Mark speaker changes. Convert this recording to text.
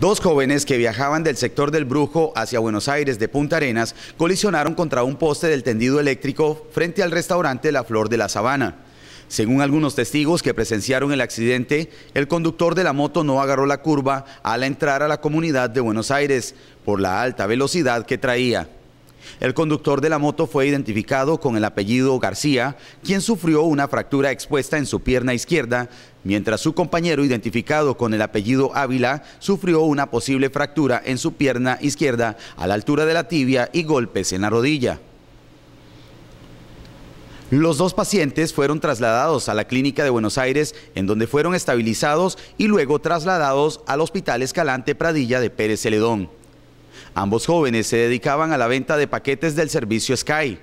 Speaker 1: Dos jóvenes que viajaban del sector del Brujo hacia Buenos Aires de Punta Arenas colisionaron contra un poste del tendido eléctrico frente al restaurante La Flor de la Sabana. Según algunos testigos que presenciaron el accidente, el conductor de la moto no agarró la curva al entrar a la comunidad de Buenos Aires por la alta velocidad que traía. El conductor de la moto fue identificado con el apellido García, quien sufrió una fractura expuesta en su pierna izquierda, mientras su compañero identificado con el apellido Ávila sufrió una posible fractura en su pierna izquierda a la altura de la tibia y golpes en la rodilla. Los dos pacientes fueron trasladados a la clínica de Buenos Aires, en donde fueron estabilizados y luego trasladados al Hospital Escalante Pradilla de Pérez Celedón. Ambos jóvenes se dedicaban a la venta de paquetes del servicio Sky.